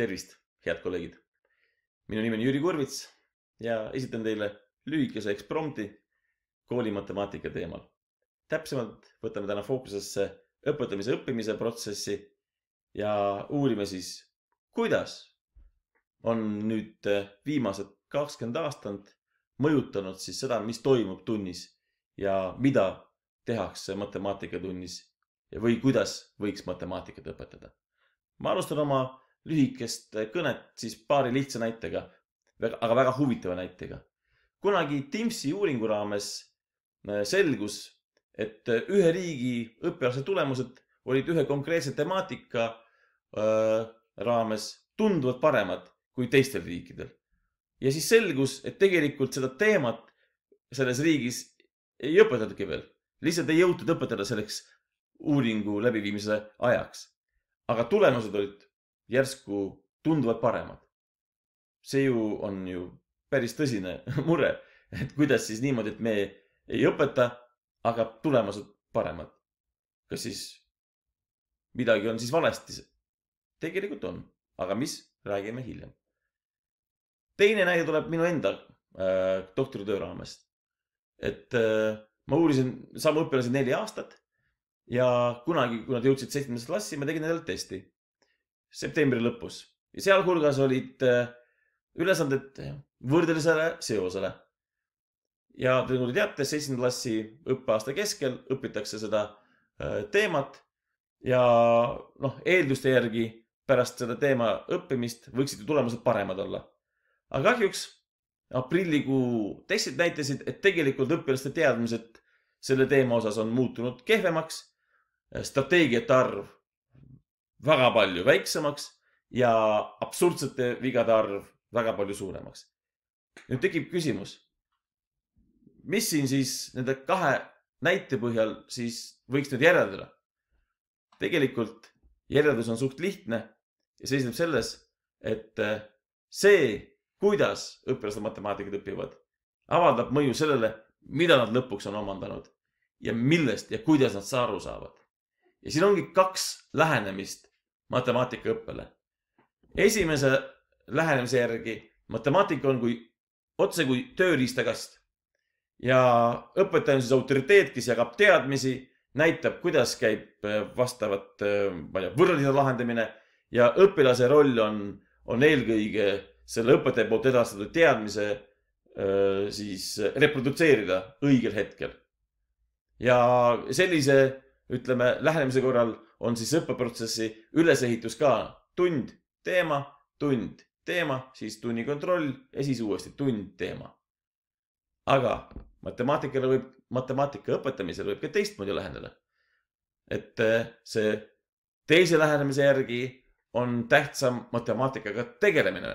tervist, head kolleegid. minu nimi on Jüri Kurvits ja esitan teile lühikese eksprompti koolimatemaatika teemal. täpsemalt võtame täna fookusesse õpetamise õppimise protsessi ja uurime siis, kuidas on nüüd viimased kakskümmend aastat mõjutanud siis seda, mis toimub tunnis ja mida tehakse matemaatikatunnis või kuidas võiks matemaatikat õpetada. ma alustan oma lühikest kõnet siis paari lihtsa näitega, aga väga huvitava näitega. kunagi TIMSi uuringu raames äh, selgus, et äh, ühe riigi õpilaste tulemused olid ühe konkreetse temaatika öö, äh, raames tunduvalt paremad kui teistel riikidel. ja siis selgus, et tegelikult seda teemat selles riigis ei õpetatudki veel, lihtsalt ei jõutud õpetada selleks uuringu läbiviimise ajaks. aga tulemused olid järsku tunduvad paremad. see ju on ju päris tõsine mure, et kuidas siis niimoodi, et me ei õpeta, aga tulemused paremad. kas siis midagi on siis valesti? tegelikult on, aga mis, räägime hiljem. teine näide tuleb minu enda äh, doktoritöö raames. et äh, ma uurisin samu õpilasi neli aastat ja kunagi, kui nad jõudsid seitsmendasse klassi, ma tegin endale testi septembri lõpus ja sealhulgas olid äh, ülesanded võõrdelisele seosele. ja te nagu teate, seitsmenda klassi õppeaasta keskel õpitakse seda äh, teemat ja noh, eelduste järgi pärast seda teema õppimist võiksid ju tulemused paremad olla. aga kahjuks aprillikuu testid näitasid, et tegelikult õpilaste teadmised selle teema osas on muutunud kehvemaks. strateegiate arv väga palju väiksemaks ja absurdsete vigade arv väga palju suuremaks. nüüd tekib küsimus, mis siin siis nende kahe näite põhjal siis võiks nüüd järeldada? tegelikult järeldus on suht lihtne ja seisneb selles, et äh, see, kuidas õpilased matemaatikat õpivad, avaldab mõju sellele, mida nad lõpuks on omandanud ja millest ja kuidas nad aru saavad. ja siin ongi kaks lähenemist matemaatikaõppele. esimese lähenemise järgi matemaatika on kui, otse kui tööriistakast. ja õpetaja on siis autoriteet, kes jagab teadmisi, näitab, kuidas käib äh, vastavat, äh, ma ei tea, võrrandide lahendamine ja õpilase roll on, on eelkõige selle õpetaja poolt edastatud teadmise äh, siis reprodutseerida õigel hetkel. ja sellise, ütleme, lähenemise korral on siis õppeprotsessi ülesehitus ka tund, teema, tund, teema, siis tunni kontroll ja siis uuesti tund, teema. aga matemaatikale võib, matemaatika õpetamisel võib ka teistmoodi läheneda. et eh, see teise lähenemise järgi on tähtsam matemaatikaga tegelemine,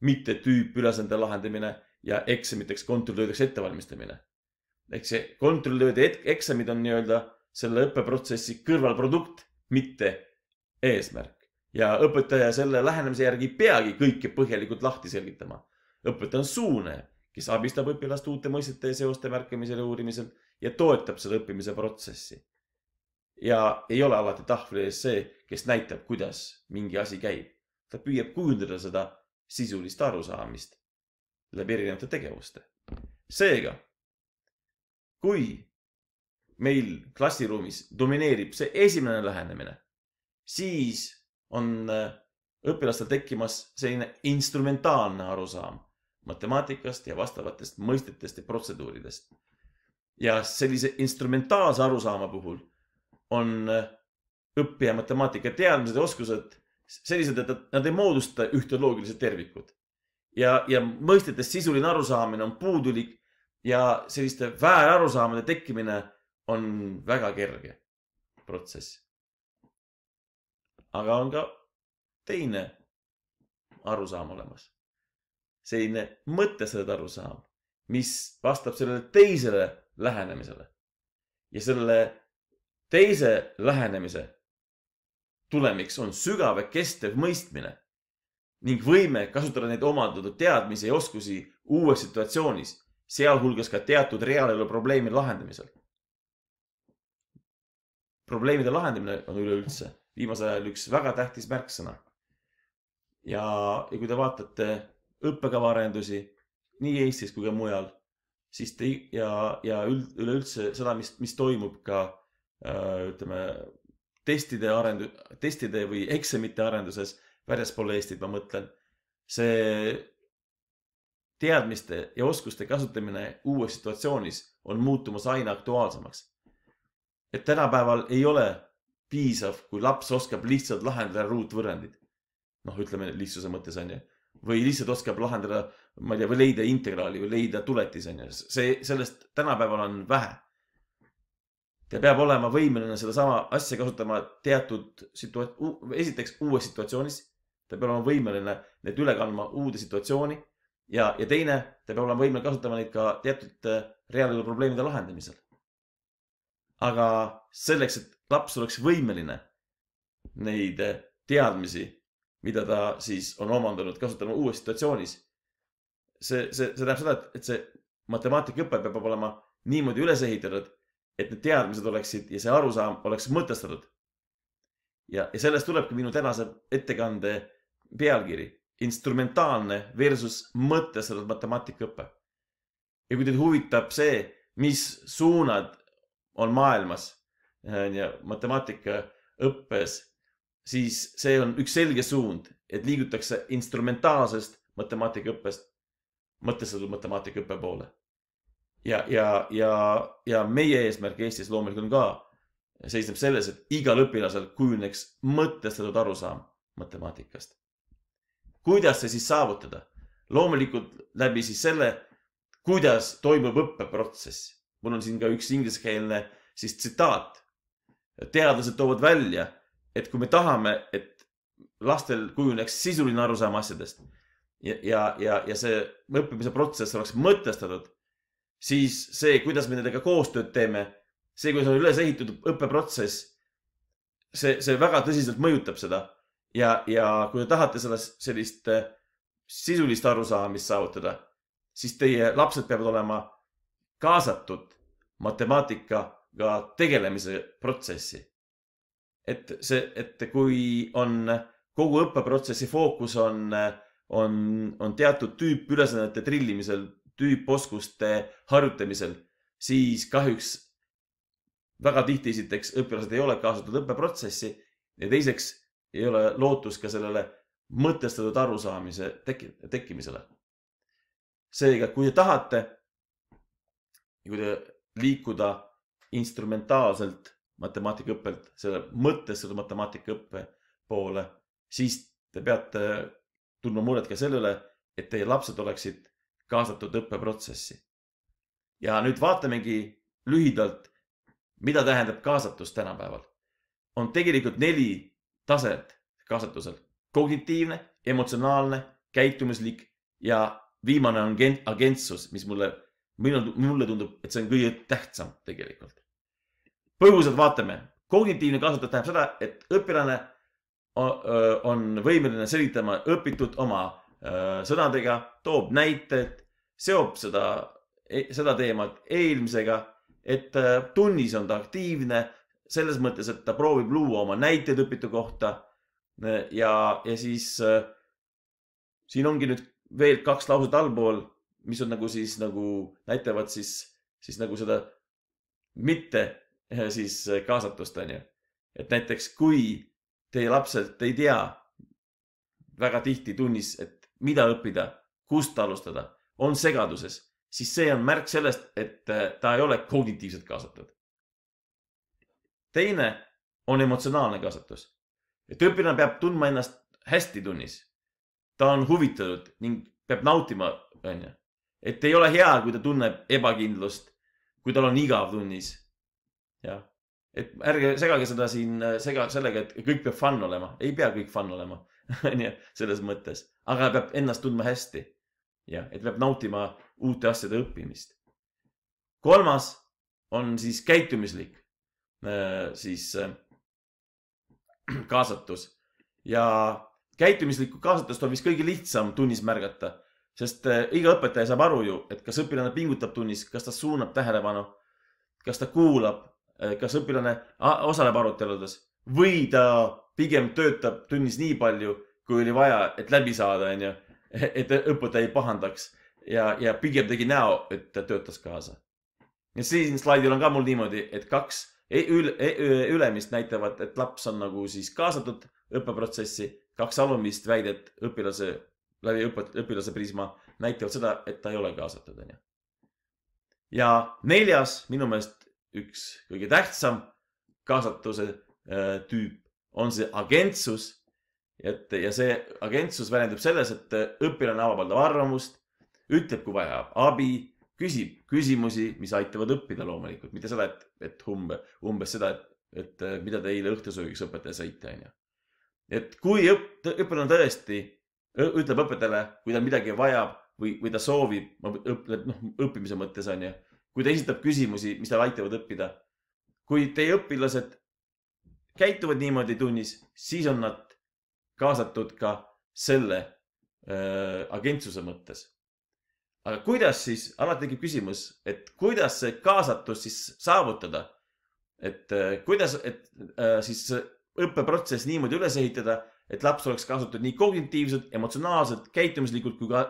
mitte tüüpülesande lahendamine ja eksamiteks kontrolltöödeks ettevalmistamine. ehk see kontrolltööd ja eksamid on nii-öelda selle õppeprotsessi kõrvalprodukt, mitte eesmärk. ja õpetaja selle lähenemise järgi ei peagi kõike põhjalikult lahti selgitama. õpetaja on suune, kes abistab õpilast uute mõistete ja seoste märkamisel ja uurimisel ja toetab seda õppimise protsessi. ja ei ole alati tahvli ees see, kes näitab, kuidas mingi asi käib. ta püüab kujundada seda sisulist arusaamist läbi erinevate tegevuste. seega, kui meil klassiruumis domineerib see esimene lähenemine, siis on äh, õpilastel tekkimas selline instrumentaalne arusaam matemaatikast ja vastavatest mõistetest ja protseduuridest. ja sellise instrumentaalse arusaama puhul on äh, õppija matemaatika teadmised ja oskused sellised, et nad ei moodusta ühte loogilist tervikut. ja, ja mõistetest sisuline arusaamine on puudulik ja selliste väärarusaamade tekkimine on väga kerge protsess. aga on ka teine arusaam olemas. selline mõttesõda arusaam, mis vastab sellele teisele lähenemisele. ja selle teise lähenemise tulemiks on sügav ja kestev mõistmine ning võime kasutada neid omandatud teadmisi ja oskusi uues situatsioonis, sealhulgas ka teatud reaalelu probleemi lahendamisel probleemide lahendamine on üleüldse viimasel ajal üks väga tähtis märksõna. ja, ja kui te vaatate õppekava arendusi nii Eestis kui ka mujal, siis te ja, ja üld, üleüldse seda, mis, mis toimub ka äh, ütleme testide arendu-, testide või eksamite arenduses väljaspool Eestit, ma mõtlen, see teadmiste ja oskuste kasutamine uues situatsioonis on muutumas aina aktuaalsemaks et tänapäeval ei ole piisav, kui laps oskab lihtsalt lahendada ruutvõrrandit. noh, ütleme lihtsuse mõttes on ju, või lihtsalt oskab lahendada, ma ei tea, või leida integraali või leida tuletis on ju, see, sellest tänapäeval on vähe. ta peab olema võimeline sedasama asja kasutama teatud situa-, esiteks uues situatsioonis, ta peab olema võimeline need üle kandma uude situatsiooni ja, ja teine, ta peab olema võimeline kasutama neid ka teatud äh, reaalelu probleemide lahendamisel aga selleks, et laps oleks võimeline neid eh, teadmisi, mida ta siis on omandanud, kasutama uues situatsioonis. see, see, see tähendab seda, et, et see matemaatikaõpe peab olema niimoodi üles ehitatud, et need teadmised oleksid ja see arusaam oleks mõtestatud. ja, ja sellest tulebki minu tänase ettekande pealkiri, instrumentaalne versus mõtestatud matemaatikaõpe. ja kui teid huvitab see, mis suunad on maailmas, on äh, ju, matemaatikaõppes, siis see on üks selge suund, et liigutakse instrumentaalsest matemaatikaõppest mõtestatud matemaatikaõppe poole. ja, ja, ja, ja meie eesmärk Eestis loomulikult on ka seisneb selles, et igal õpilasel kujuneks mõtestatud arusaam matemaatikast. kuidas see siis saavutada? loomulikult läbi siis selle, kuidas toimub õppeprotsess mul on siin ka üks ingliskeelne siis tsitaat. teadlased toovad välja, et kui me tahame, et lastel kujuneks sisuline arusaam asjadest ja, ja, ja, ja see õppimise protsess oleks mõtestatud, siis see, kuidas me nendega koostööd teeme, see, kuidas on üles ehitatud õppeprotsess, see, see väga tõsiselt mõjutab seda ja, ja kui te tahate seda sellist äh, sisulist arusaamist saavutada, siis teie lapsed peavad olema kaasatud matemaatikaga tegelemise protsessi. et see, et kui on kogu õppeprotsessi fookus on, on, on teatud tüüpi ülesannete trillimisel, tüüposkuste harjutamisel, siis kahjuks väga tihti esiteks õpilased ei ole kaasatud õppeprotsessi ja teiseks ei ole lootus ka sellele mõtestatud arusaamise teki-, tekkimisele. seega, kui te tahate, kui te liikuda instrumentaalselt matemaatikaõppelt selle mõttestatud matemaatikaõppe poole, siis te peate tundma muret ka selle üle, et teie lapsed oleksid kaasatud õppeprotsessi. ja nüüd vaatamegi lühidalt, mida tähendab kaasatus tänapäeval. on tegelikult neli taset kaasatusel. kognitiivne, emotsionaalne, käitumislik ja viimane on agentsus, mis mulle mina, mulle tundub, et see on kõige tähtsam tegelikult. põgusalt vaatame, kognitiivne kasutus tähendab seda, et õpilane on võimeline selgitama õpitut oma sõnadega, toob näited, seob seda, e, seda teemat eelmisega, et tunnis on ta aktiivne selles mõttes, et ta proovib luua oma näiteid õpitu kohta. ja, ja siis siin ongi nüüd veel kaks lauset allpool mis on nagu siis nagu näitavad siis, siis nagu seda mitte eh, siis eh, kaasatust, onju. et näiteks kui teie lapsed ei tea väga tihti tunnis, et mida õppida, kust alustada, on segaduses, siis see on märk sellest, et eh, ta ei ole kognitiivselt kaasatud. teine on emotsionaalne kaasatus. et õpilane peab tundma ennast hästi tunnis. ta on huvitatud ning peab nautima, onju et ei ole hea, kui ta tunneb ebakindlust, kui tal on igav tunnis. jah, et ärge segage seda siin, sega sellega, et kõik peab fun olema, ei pea kõik fun olema onju, selles mõttes, aga peab ennast tundma hästi. jah, et peab nautima uute asjade õppimist. kolmas on siis käitumislik äh, siis äh, kaasatus ja käitumislikku kaasatust on vist kõige lihtsam tunnis märgata sest eh, iga õpetaja saab aru ju, et kas õpilane pingutab tunnis, kas ta suunab tähelepanu, kas ta kuulab, eh, kas õpilane osaleb aruteludes või ta pigem töötab tunnis nii palju, kui oli vaja, et läbi saada, onju. et õpetaja ei pahandaks ja, ja pigem tegi näo, et ta töötas kaasa. ja siin slaidil on ka mul niimoodi, et kaks e-, e-, üle, ülemist näitavad, et laps on nagu siis kaasatud õppeprotsessi, kaks alumist väidet õpilase läbi õpet-, õpilase prisma näitavad seda, et ta ei ole kaasatud, onju. ja neljas, minu meelest üks kõige tähtsam kaasatuse äh, tüüp on see agentsus. et ja see agentsus väljendub selles, et äh, õpilane avaldab arvamust, ütleb, kui vajab abi, küsib küsimusi, mis aitavad õppida loomulikult, mitte seda, et, et umbe, umbes seda, et, et äh, mida te eile õhtusöögiks õpetaja sõite, onju. et kui õpp-, õpilane tõesti ütleb õpetajale, kui tal midagi vajab või, või ta soovib, õpp-, noh, õppimise mõttes on ju, kui ta esitab küsimusi, mis tal aitavad õppida. kui teie õpilased käituvad niimoodi tunnis, siis on nad kaasatud ka selle äh, agentsuse mõttes. aga kuidas siis, alati tekib küsimus, et kuidas see kaasatus siis saavutada? et äh, kuidas, et äh, siis õppeprotsess niimoodi üles ehitada et laps oleks kaasatud nii kognitiivselt, emotsionaalselt, käitumislikult kui ka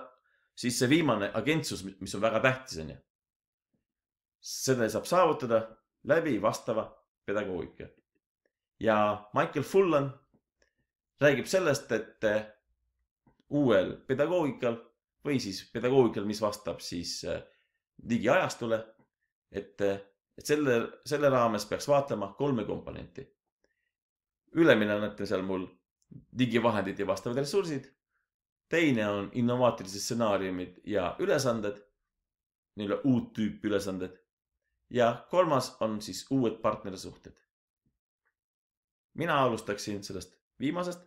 siis see viimane agentsus, mis on väga tähtis, onju. seda saab saavutada läbi vastava pedagoogika. ja Michael Fullan räägib sellest, et eh, uuel pedagoogikal või siis pedagoogikal, mis vastab siis eh, digiajastule, et, eh, et selle, selle raames peaks vaatama kolme komponenti. ülemine on, et seal mul digivahendid ja vastavad ressursid. teine on innovaatilised stsenaariumid ja ülesanded, nii-öelda uut tüüpi ülesanded. ja kolmas on siis uued partnersuhted. mina alustaksin sellest viimasest,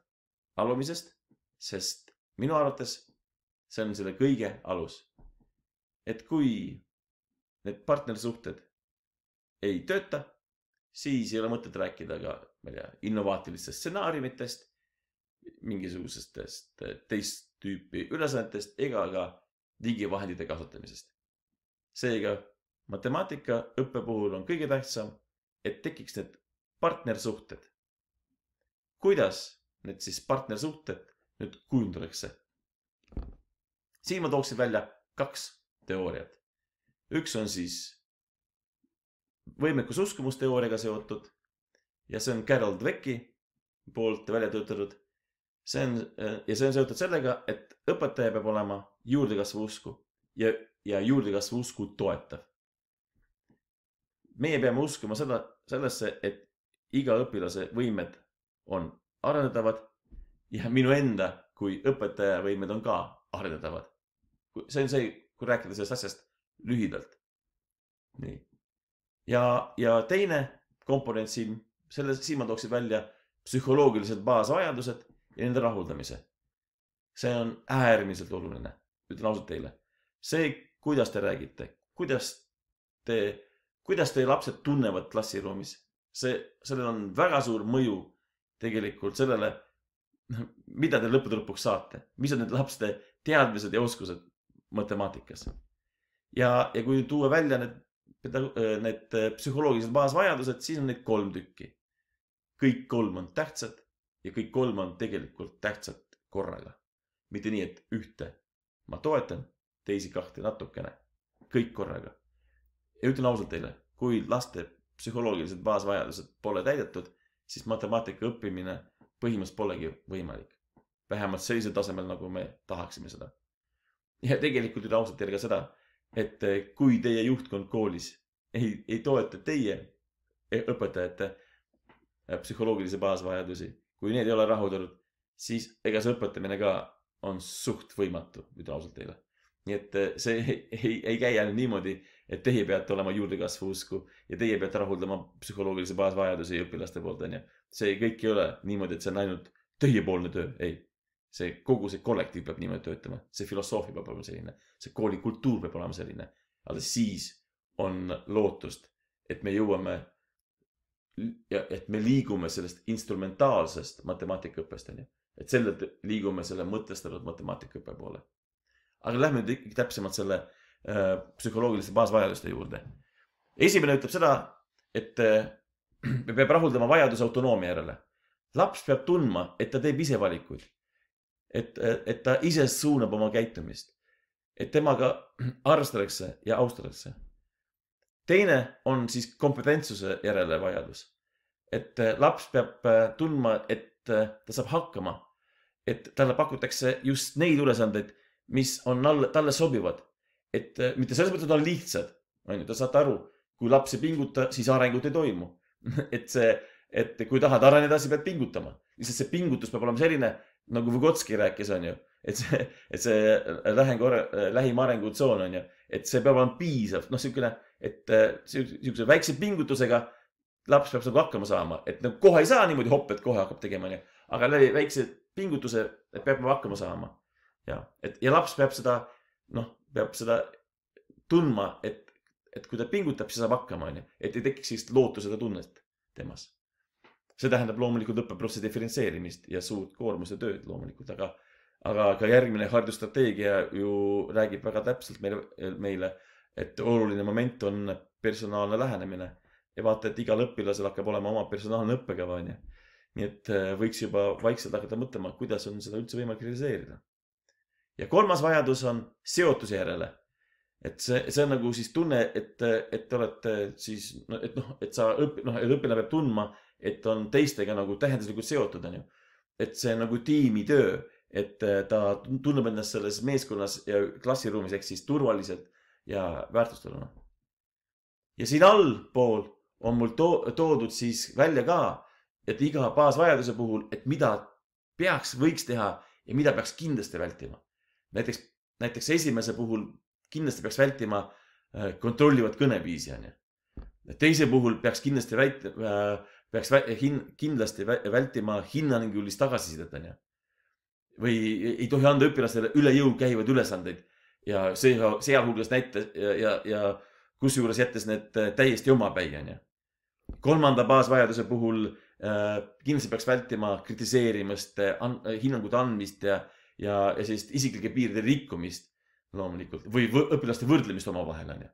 alumisest, sest minu arvates see on selle kõige alus. et kui need partnersuhted ei tööta, siis ei ole mõtet rääkida ka, ma ei tea, innovaatilistest stsenaariumitest mingisugustest äh, teist tüüpi ülesannetest ega ka digivahendite kasutamisest. seega matemaatika õppe puhul on kõige tähtsam, et tekiks need partnersuhted. kuidas need siis partnersuhted nüüd kujundatakse? siin ma tooksin välja kaks teooriat. üks on siis võimekus uskumusteooriaga seotud ja see on Carol Dwecki poolt välja töötatud see on äh, ja see on seotud sellega, et õpetaja peab olema juurdekasvu usku ja, ja juurdekasvu usku toetav. meie peame uskuma seda, sellesse, et iga õpilase võimed on arendatavad ja minu enda kui õpetaja võimed on ka arendatavad. see on see, kui rääkida sellest asjast lühidalt. nii. ja, ja teine komponent siin, selles, siin ma tooksin välja psühholoogilised baasvajadused ja nende rahuldamise. see on äärmiselt oluline, ütlen ausalt teile. see, kuidas te räägite, kuidas te, kuidas teie lapsed tunnevad klassiruumis, see, sellel on väga suur mõju tegelikult sellele, noh, mida te lõppude lõpuks saate, mis on need lapste teadmised ja oskused matemaatikas. ja, ja kui tuua välja need, äh, need äh, psühholoogilised baasvajadused, siis on neid kolm tükki. kõik kolm on tähtsad ja kõik kolm on tegelikult tähtsad korraga. mitte nii, et ühte ma toetan, teisi kahte natukene, kõik korraga. ja ütlen ausalt teile, kui laste psühholoogilised baasvajadused pole täidetud, siis matemaatika õppimine põhimõtteliselt polegi võimalik. vähemalt sellisel tasemel, nagu me tahaksime seda. ja tegelikult ütlen ausalt teile ka seda, et eh, kui teie juhtkond koolis ei, ei toeta teie õpetajate psühholoogilisi baasvajadusi kui need ei ole rahuldatud, siis ega see õpetamine ka on suht võimatu, ütlen ausalt teile. nii et eh, see ei, ei, ei käi ainult niimoodi, et teie peate olema juurdekasvu usku ja teie peate rahuldama psühholoogilisi baasvajadusi õpilaste poolt, onju. see kõik ei ole niimoodi, et see on ainult teiepoolne töö, ei. see kogu see kollektiiv peab niimoodi töötama, see filosoofia peab olema selline, see koolikultuur peab olema selline. alles siis on lootust, et me jõuame ja et me liigume sellest instrumentaalsest matemaatikaõppest, onju. et sellelt liigume selle mõtestatud matemaatikaõppe poole. aga lähme nüüd ikkagi täpsemalt selle äh, psühholoogiliste baasvajaduste juurde. esimene ütleb seda, et äh, peab rahuldama vajaduse autonoomia järele. laps peab tundma, et ta teeb ise valikuid. et, äh, et ta ise suunab oma käitumist. et temaga arvestatakse ja austatakse teine on siis kompetentsuse järele vajadus. et äh, laps peab äh, tundma, et äh, ta saab hakkama, et talle pakutakse just neid ülesandeid, mis on talle, talle sobivad. et mitte selles mõttes, et nad on lihtsad, on ju, te saate aru, kui laps ei pinguta, siis arengut ei toimu et see, et kui tahad areneda, siis pead pingutama. lihtsalt see pingutus peab olema selline, nagu Vugotski rääkis, on ju, et see, et see lähing, lähim arengutsoon on ju et see peab olema piisav, noh, niisugune, et niisuguse äh, väikse pingutusega laps peab nagu hakkama saama, et nagu kohe ei saa niimoodi hopp, et kohe hakkab tegema, onju. aga läbi väikse pingutuse peab nagu hakkama saama. ja, et ja laps peab seda, noh, peab seda tundma, et, et kui ta pingutab, siis saab hakkama, onju. et ei tekiks sellist lootuse tunnet temas. see tähendab loomulikult õppeprotsessi diferentseerimist ja suurt koormuse tööd loomulikult, aga aga ka järgmine haridusstrateegia ju räägib väga täpselt meile, meile, et oluline moment on personaalne lähenemine ja vaata, et igal õpilasel hakkab olema oma personaalne õppekava, onju. nii et äh, võiks juba vaikselt hakata mõtlema, kuidas on seda üldse võimalik realiseerida. ja kolmas vajadus on seotuse järele. et see, see on nagu siis tunne, et, et te olete siis, et noh, et sa õpi-, noh, et õpilane peab tundma, et on teistega nagu tähenduslikult seotud, onju. et see on nagu tiimitöö et äh, ta tunneb ennast selles meeskonnas ja klassiruumis ehk siis turvaliselt ja väärtustatuna. ja siin allpool on mul to toodud siis välja ka, et iga baasvajaduse puhul, et mida peaks, võiks teha ja mida peaks kindlasti vältima. näiteks, näiteks esimese puhul kindlasti peaks vältima äh, kontrollivat kõneviisi, onju. teise puhul peaks kindlasti väit-, äh, peaks vä, hin, kindlasti vältima hinnangulist tagasisidet, onju või ei tohi anda õpilastele üle jõu käivaid ülesandeid ja see, sealhulgas näite ja, ja, ja kusjuures jättes need äh, täiesti omapäi, onju. kolmanda baasvajaduse puhul äh, kindlasti peaks vältima kritiseerimist an,, hinnangute andmist ja, ja, ja sellist isiklike piiride rikkumist loomulikult või võ, õpilaste võrdlemist omavahel, onju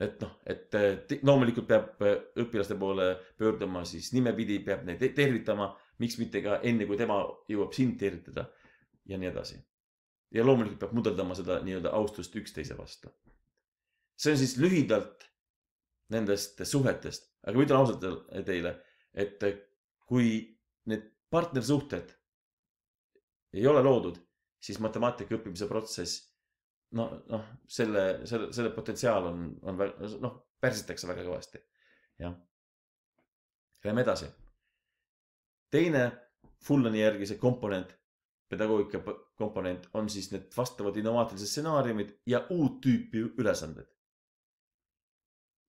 et noh, et äh, loomulikult peab äh, õpilaste poole pöörduma siis nimepidi, peab neid tervitama miks mitte ka enne, kui tema jõuab sind tervitada ja nii edasi. ja loomulikult peab mudeldama seda nii-öelda austust üksteise vastu. see on siis lühidalt nendest suhetest, aga ma ütlen ausalt teile, et kui need partnersuhted ei ole loodud, siis matemaatika õppimise protsess no, noh, selle, selle, selle potentsiaal on, on, noh, pärsitakse väga kõvasti. jah. Läheme edasi teine Fullani järgi see komponent, pedagoogika komponent on siis need vastavad innovaatilised stsenaariumid ja uut tüüpi ülesanded.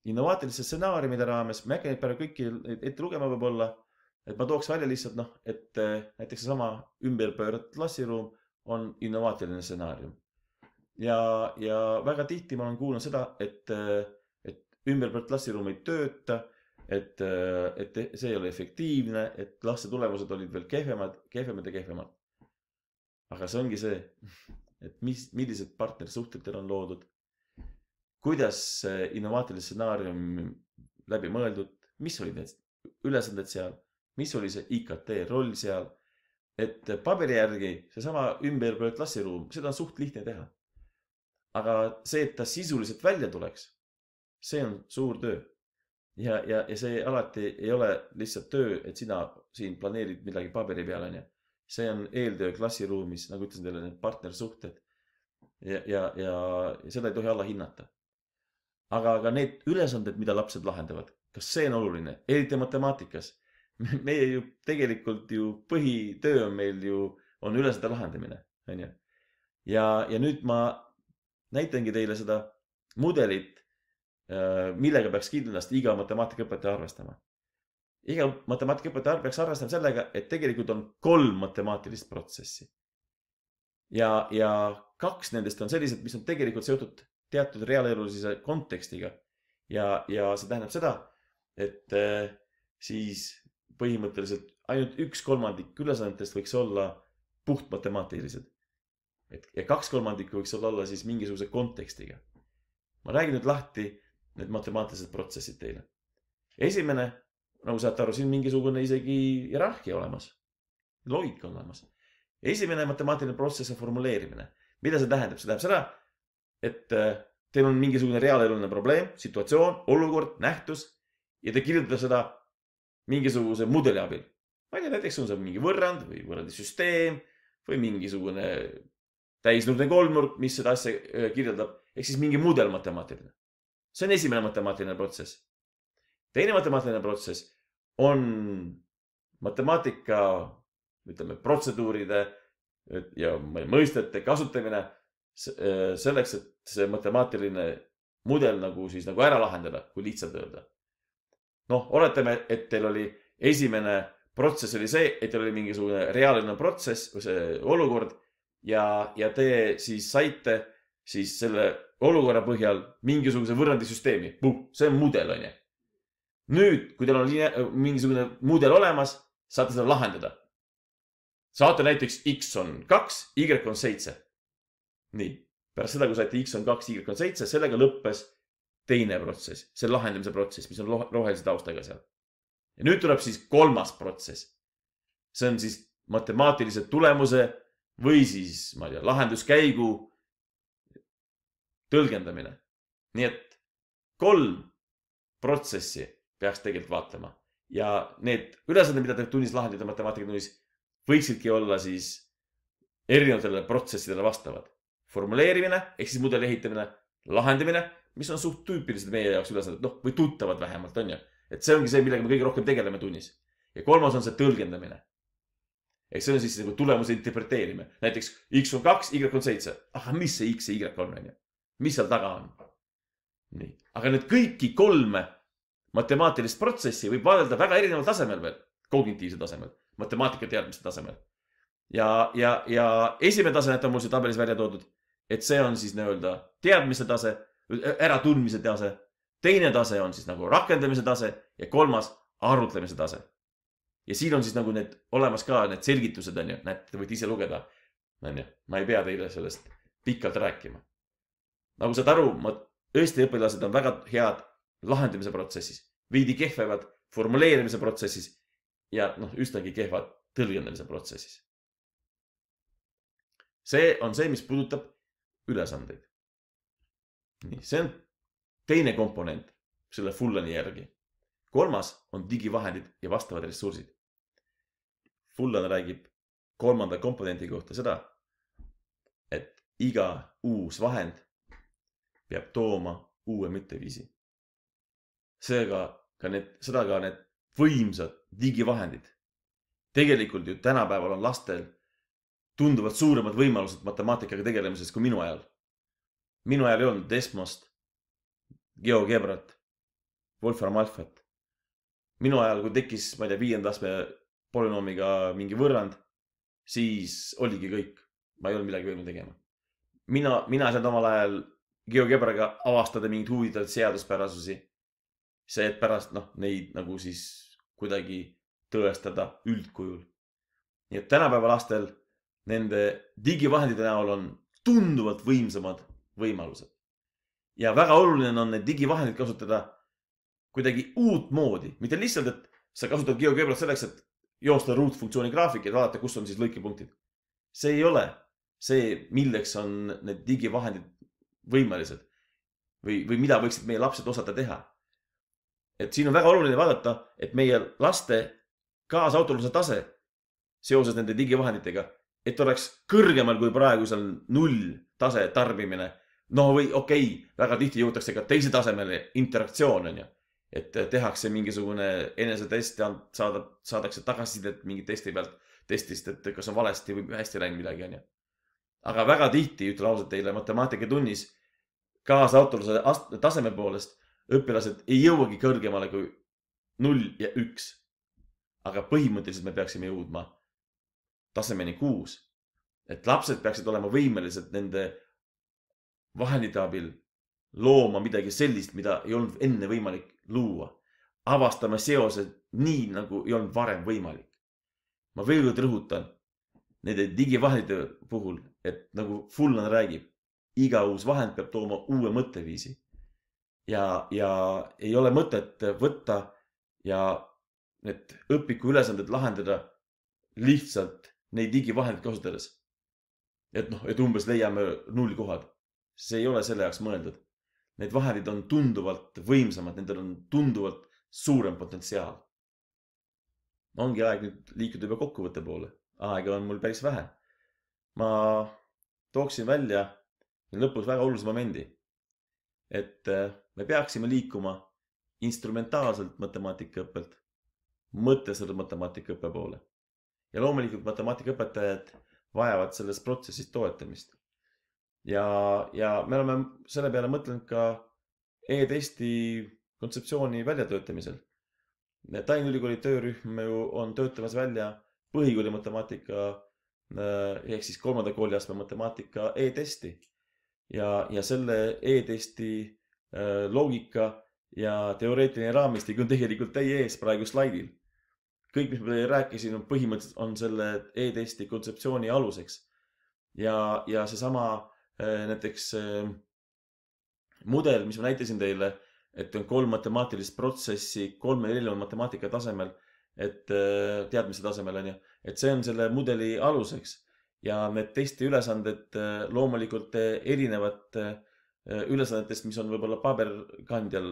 innovaatiliste stsenaariumide raames, ma ei hakka neid praegu kõiki ette lugema võib-olla, et ma tooks välja lihtsalt noh, et eh, näiteks seesama ümberpööratud klassiruum on innovaatiline stsenaarium. ja, ja väga tihti ma olen kuulnud seda, et, eh, et ümberpööratud klassiruum ei tööta et, et see ei ole efektiivne, et laste tulemused olid veel kehvemad, kehvemad ja kehvemad. aga see ongi see, et mis, millised partnersuhted teil on loodud, kuidas innovaatiline stsenaarium läbi mõeldud, mis olid need ülesanded seal, mis oli see IKT roll seal, et paberi järgi seesama ümberpöörd klassiruum, seda on suht lihtne teha. aga see, et ta sisuliselt välja tuleks, see on suur töö ja, ja, ja see alati ei ole lihtsalt töö, et sina siin planeerid midagi paberi peal, onju. see on eeltöö klassiruumis, nagu ütlesin teile, need partnersuhted. ja, ja, ja, ja seda ei tohi allahinnata. aga, aga need ülesanded, mida lapsed lahendavad, kas see on oluline, eriti matemaatikas meie ju tegelikult ju põhitöö on meil ju, on ülesande lahendamine, onju. ja, ja nüüd ma näitangi teile seda mudelit Äh, millega peaks kindlasti iga matemaatikaõpetaja arvestama. iga matemaatikaõpetaja peaks arvestama sellega, et tegelikult on kolm matemaatilist protsessi. ja, ja kaks nendest on sellised, mis on tegelikult seotud teatud reaalelulise kontekstiga. ja, ja see tähendab seda, et äh, siis põhimõtteliselt ainult üks kolmandik ülesannetest võiks olla puhtmatemaatilised. et ja kaks kolmandikku võiks olla, olla siis mingisuguse kontekstiga. ma räägin nüüd lahti need matemaatilised protsessid teile. esimene, nagu saate aru, siin mingisugune isegi hierarhia olemas, loogika olemas. esimene matemaatiline protsess on formuleerimine. mida see tähendab, see tähendab seda, et äh, teil on mingisugune reaaleluline probleem, situatsioon, olukord, nähtus ja te kirjutate seda mingisuguse mudeli abil. ma ei tea, näiteks on see mingi võrrand või võrrandisüsteem või mingisugune täisnurkne kolmnurk, mis seda asja äh, kirjeldab, ehk siis mingi mudel matemaatiline see on esimene matemaatiline protsess. teine matemaatiline protsess on matemaatika, ütleme, protseduuride ja mõistete kasutamine äh, selleks, et see matemaatiline mudel nagu siis nagu ära lahendada, kui lihtsalt öelda. noh, oletame, et teil oli esimene protsess oli see, et teil oli mingisugune reaalne protsess või see olukord ja, ja te siis saite siis selle olukorra põhjal mingisuguse võrrandisüsteemi. see on mudel, onju. nüüd, kui teil on äh, mingisugune mudel olemas, saate seda lahendada. saate näiteks X on kaks, Y on seitse. nii, pärast seda, kui saite X on kaks, Y on seitse, sellega lõppes teine protsess, see lahendamise protsess, mis on rohelise taustaga seal. ja nüüd tuleb siis kolmas protsess. see on siis matemaatilise tulemuse või siis, ma ei tea, lahenduskäigu tõlgendamine. nii et kolm protsessi peaks tegelikult vaatlema ja need ülesanded, mida tuleb tunnis lahendada matemaatikatunnis, võiksidki olla siis erinevatele protsessidele vastavad. formuleerimine ehk siis mudeli ehitamine, lahendamine, mis on suht tüüpilised meie jaoks ülesanded, noh või tuttavad vähemalt on ju. et see ongi see, millega me kõige rohkem tegeleme tunnis. ja kolmas on see tõlgendamine. ehk see on siis nagu tulemuse interpreteerimine, näiteks X on kaks, Y on seitse. ahah, mis see X ja Y on, on ju mis seal taga on. nii, aga nüüd kõiki kolme matemaatilist protsessi võib vaadelda väga erineval tasemel veel, kognitiivse tasemel, matemaatika teadmiste tasemel. ja, ja, ja esimene tase, näete, on mul siin tabelis välja toodud, et see on siis nii-öelda teadmise tase, äratundmise tase. teine tase on siis nagu rakendamise tase ja kolmas arutlemise tase. ja siin on siis nagu need olemas ka need selgitused on ju, näete, te võite ise lugeda. on ju, ma ei pea teile sellest pikalt rääkima nagu saad aru, ma, Eesti õpilased on väga head lahendamise protsessis, veidi kehvemad formuleerimise protsessis ja noh, üsnagi kehvad tõlgendamise protsessis. see on see, mis puudutab ülesandeid. nii, see on teine komponent selle Fullani järgi. kolmas on digivahendid ja vastavad ressursid. Fullan räägib kolmanda komponendi kohta seda, et iga uus vahend peab tooma uue mõtteviisi. seega ka need, seda ka need võimsad digivahendid. tegelikult ju tänapäeval on lastel tunduvalt suuremad võimalused matemaatikaga tegelemises kui minu ajal. minu ajal ei olnud Esmost, GeoGebrat, Wolfram Alphat. minu ajal, kui tekkis, ma ei tea, viienda astme polünoomiga mingi võrrand, siis oligi kõik. ma ei olnud midagi võimeline tegema. mina, mina ei saanud omal ajal GeoGebraga avastada mingeid huvitavaid seaduspärasusi. see, et pärast noh, neid nagu siis kuidagi tõestada üldkujul. nii et tänapäeva lastel nende digivahendite näol on tunduvalt võimsamad võimalused. ja väga oluline on neid digivahendeid kasutada kuidagi uutmoodi, mitte lihtsalt, et sa kasutad GeoGebrat selleks, et joosta ruutfunktsiooni graafik ja vaadata, kus on siis lõikepunktid. see ei ole see, milleks on need digivahendid võimelised või, või mida võiksid meie lapsed osata teha. et siin on väga oluline vaadata, et meie laste kaasautorluse tase seoses nende digivahenditega, et oleks kõrgemal kui praegusel null tase tarbimine. no või okei okay,, väga tihti jõutakse ka teise tasemele, interaktsioon on ju. et tehakse mingisugune enesetest ja saada, saadakse tagasisidet mingi testi pealt, testist, et kas on valesti või hästi läinud midagi, on ju. aga väga tihti, ütlen ausalt teile, matemaatikatunnis kaasautorluse taseme poolest õpilased ei jõuagi kõrgemale kui null ja üks. aga põhimõtteliselt me peaksime jõudma tasemeni kuus. et lapsed peaksid olema võimelised nende vahendite abil looma midagi sellist, mida ei olnud enne võimalik luua. avastama seosed nii, nagu ei olnud varem võimalik. ma veel kord rõhutan nende digivahendite puhul, et nagu Fullan räägib, iga uus vahend peab tooma uue mõtteviisi. ja, ja ei ole mõtet võtta ja need õpiku ülesanded lahendada lihtsalt neid digivahendeid kasutades. et noh, et umbes leiame nullkohad. see ei ole selle jaoks mõeldud. Need vahendid on tunduvalt võimsamad, nendel on tunduvalt suurem potentsiaal. ongi aeg nüüd liikuda juba kokkuvõtte poole. aega on mul päris vähe. ma tooksin välja lõpus väga olulise momendi. et äh, me peaksime liikuma instrumentaalselt matemaatikaõppelt mõtestatud matemaatikaõppe poole. ja loomulikult matemaatikaõpetajad vajavad selles protsessis toetamist. ja, ja me oleme selle peale mõtlenud ka e-testi kontseptsiooni väljatöötamisel. Tallinna Ülikooli töörühm ju on töötamas välja põhikooli matemaatika äh, ehk siis kolmanda kooliastme matemaatika e-testi ja, ja selle e-testi äh, loogika ja teoreetiline raamistik on tegelikult teie ees praegu slaidil. kõik, mis ma teile rääkisin, on põhimõtteliselt on selle e-testi kontseptsiooni aluseks. ja, ja seesama äh, näiteks äh, mudel, mis ma näitasin teile, et on kolm matemaatilist protsessi kolmel erineval matemaatika tasemel, et teadmise tasemel on ju, et see on selle mudeli aluseks ja need testi ülesanded äh, loomulikult äh, erinevad äh, ülesannetest, mis on võib-olla paberkandjal,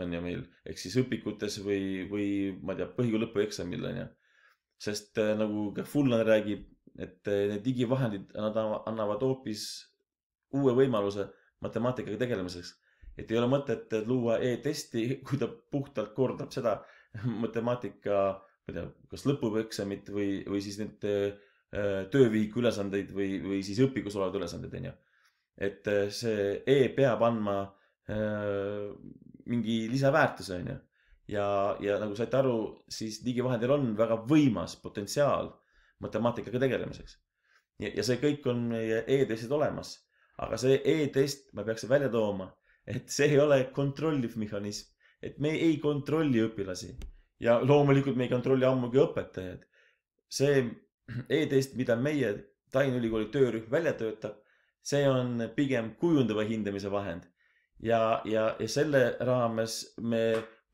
on ju meil, ehk siis õpikutes või, või ma ei tea, põhikooli lõpueksamil on ju. sest nagu ka Fullan räägib, et need digivahendid, nad annavad hoopis uue võimaluse matemaatikaga tegelemiseks. et ei ole mõtet luua e-testi, kui ta puhtalt kordab seda matemaatika, ma ei tea, kas lõpueksamit või, või siis need Äh, töövihiku ülesandeid või, või siis õpikus olevaid ülesandeid, onju. et äh, see E peab andma äh, mingi lisaväärtuse, onju. ja, ja nagu saite aru, siis digivahendil on väga võimas potentsiaal matemaatikaga tegelemiseks. ja see kõik on meie e-testid olemas, aga see e-test, ma peaks välja tooma, et see ei ole kontrolliv mehhanism, et me ei kontrolli õpilasi ja loomulikult me ei kontrolli ammugi õpetajaid. see, e-test, mida meie Tallinna Ülikooli töörühm välja töötab, see on pigem kujundava hindamise vahend. ja, ja, ja selle raames me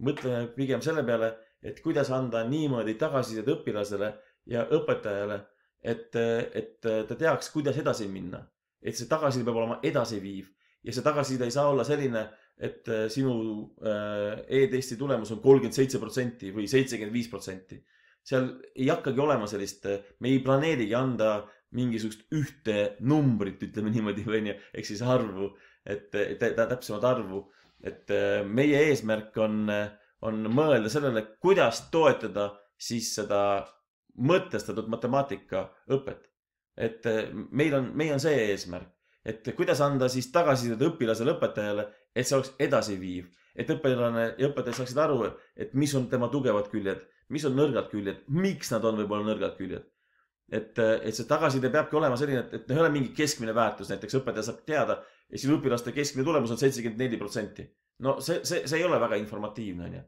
mõtleme pigem selle peale, et kuidas anda niimoodi tagasisidet õpilasele ja õpetajale, et, et ta teaks, kuidas edasi minna. et see tagasiside peab olema edasiviiv ja see tagasiside ei saa olla selline, et äh, sinu äh, e-testi tulemus on kolmkümmend seitse protsenti või seitsekümmend viis protsenti seal ei hakkagi olema sellist, äh, me ei planeerigi anda mingisugust ühte numbrit, ütleme niimoodi, onju, ehk siis arvu, et äh, täpsemat arvu, et äh, meie eesmärk on, on mõelda sellele, kuidas toetada siis seda mõtestatud matemaatikaõpet. et meil on, meil on see eesmärk, et kuidas anda siis tagasisidet õpilasele, õpetajale, et see oleks edasiviiv, et õpilane ja õpetaja saaksid aru, et mis on tema tugevad küljed mis on nõrgad küljed, miks nad on võib-olla nõrgad küljed. et, äh, et see tagasiside peabki olema selline, et, et noh, ei ole mingi keskmine väärtus, näiteks õpetaja saab teada, et sinu õpilaste keskmine tulemus on seitsekümmend neli protsenti. no see, see, see ei ole väga informatiivne, onju.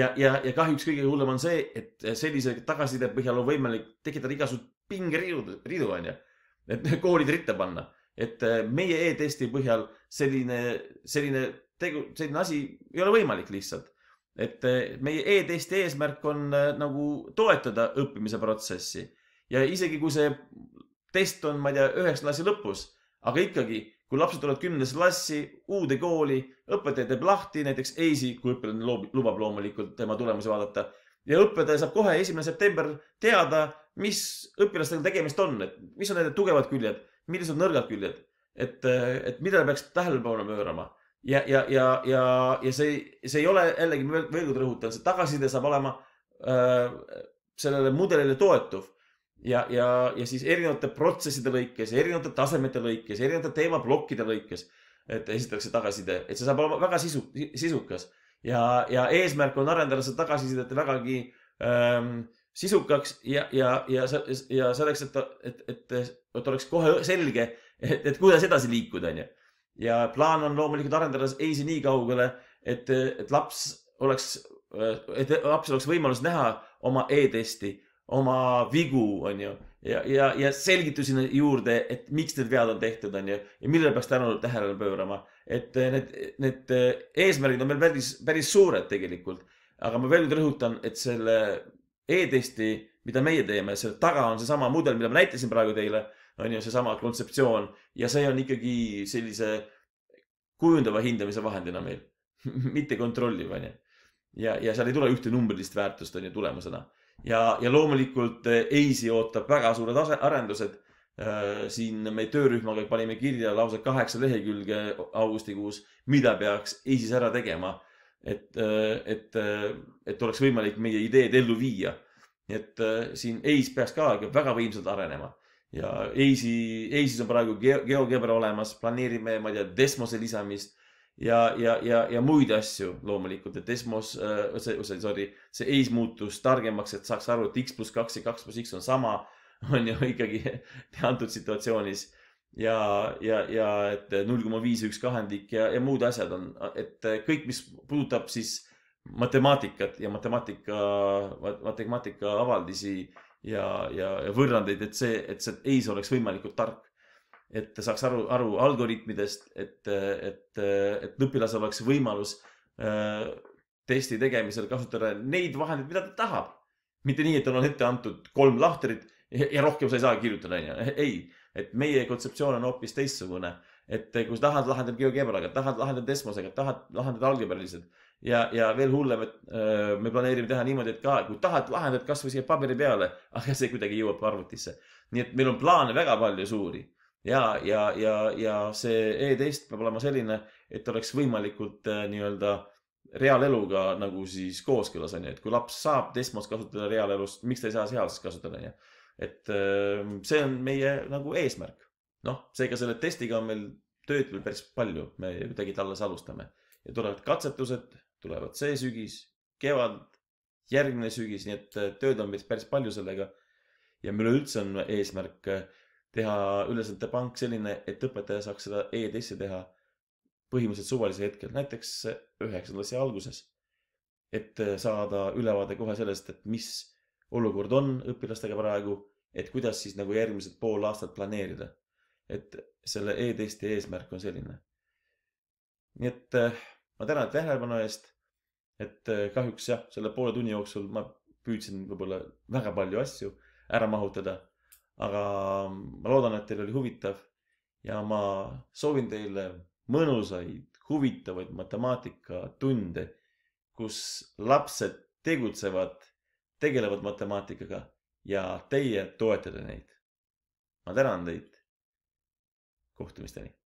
ja, ja, ja kahjuks kõige hullem on see, et äh, sellise tagasiside põhjal on võimalik tekitada igasuguseid pingeridu, ridu, onju. et koolid ritta panna, et äh, meie e-testi põhjal selline, selline tegu, selline asi ei ole võimalik lihtsalt et eh, meie e-testi eesmärk on eh, nagu toetada õppimise protsessi ja isegi kui see test on, ma ei tea, üheksa klassi lõpus, aga ikkagi, kui lapsed tulevad kümnendasse klassi, uude kooli, õpetaja teeb lahti näiteks EIS-i, kui õpilane loob, lubab loomulikult tema tulemusi vaadata ja õpetaja saab kohe esimene september teada, mis õpilastega tegemist on, et mis on nende tugevad küljed, millised on nõrgad küljed, et, eh, et mida peaks tähelepanu pöörama ja, ja, ja, ja, ja see, see ei ole jällegi veel, veel kord rõhutan, see tagasiside saab olema äh, sellele mudelile toetuv ja, ja, ja siis erinevate protsesside lõikes, erinevate tasemete lõikes, erinevate teemaplokkide lõikes, et esitatakse tagasiside, et see saab olema väga sisu, sisukas ja, ja eesmärk on arendada seda tagasisidet vägagi ähm, sisukaks ja, ja, ja, ja selleks, et, et, et, et oleks kohe selge, et, et kuidas edasi liikuda, onju ja plaan on loomulikult arendada EIS-i nii kaugele, et, et laps oleks, et lapsel oleks võimalus näha oma e-testi, oma vigu, on ju, ja, ja, ja selgitusi juurde, et miks need vead on tehtud, on ju, ja millele peaks tänu tähelepanu pöörama. et need, need eesmärgid on meil päris, päris suured tegelikult, aga ma veel kord rõhutan, et selle e-testi, mida meie teeme, selle taga on seesama mudel, mida ma näitasin praegu teile on ju seesama kontseptsioon ja see on ikkagi sellise kujundava hindamise vahendina meil mitte kontrolliv, on ju. ja, ja seal ei tule ühte numbrilist väärtust, on ju, tulemusena. ja, ja loomulikult EIS-i eh, ootab väga suured arendused äh, siin me töörühmaga panime kirja lausa kaheksa lehekülge augustikuus, mida peaks EIS-is ära tegema. et, äh, et, äh, et oleks võimalik meie ideed ellu viia. et siin EIS peaks ka väga võimsalt arenema ja EIS-i, EIS-is on praegu ge GeoGebra olemas, planeerime, ma ei tea, Desmose lisamist ja, ja, ja, ja muid asju loomulikult, et Desmos äh,, see, see, sorry, see EIS muutus targemaks, et saaks aru, et X pluss kaks ja kaks pluss X on sama, on ju ikkagi antud situatsioonis ja, ja, ja et null koma viis üks kahendik ja, ja muud asjad on, et kõik, mis puudutab siis matemaatikat ja matemaatika, matemaatika avaldisi ja, ja, ja võrrandeid, et see, et see eis oleks võimalikult tark. et ta saaks aru, aru algoritmidest, et, et, et õpilasel oleks võimalus äh, testi tegemisel kasutada neid vahendeid, mida ta tahab. mitte nii, et tal on ette antud kolm lahtrit ja, ja rohkem sa ei saa kirjutada, onju. ei, et meie kontseptsioon on hoopis teistsugune et kui sa tahad, lahendad GeoGebraga, tahad, lahendad Esmosega, tahad, lahendad algebraliselt ja, ja veel hullem, et öö, äh, me planeerime teha niimoodi, et ka kui tahad, lahendad kasvõi siia paberi peale, aga see kuidagi jõuab arvutisse. nii et meil on plaane väga palju suuri ja, ja, ja, ja see E-test peab olema selline, et oleks võimalikult äh, nii-öelda reaaleluga nagu siis kooskõlas on ju, et kui laps saab testmos kasutada reaalelust, miks ta ei saa sealses kasutada on ju. et äh, see on meie nagu eesmärk. noh, seega selle testiga on meil tööd veel päris palju, me kuidagi alles alustame ja tulevad katsetused tulevad see sügis, kevad, järgmine sügis, nii et äh, tööd on vist päris palju sellega. ja meil üleüldse on eesmärk äh, teha ülesannete pank selline, et õpetaja saaks seda e-testi teha põhimõtteliselt suvalisel hetkel, näiteks äh, üheksanda klassi alguses. et saada ülevaade kohe sellest, et mis olukord on õpilastega praegu, et kuidas siis nagu järgmised pool aastat planeerida. et selle e-testi eesmärk on selline. nii et ma tänan tähelepanu eest. et äh, kahjuks jah, selle poole tunni jooksul ma püüdsin võib-olla väga palju asju ära mahutada. aga mm, ma loodan, et teil oli huvitav ja ma soovin teile mõnusaid, huvitavaid matemaatikatunde, kus lapsed tegutsevad, tegelevad matemaatikaga ja teie toetate neid. ma tänan teid. kohtumisteni.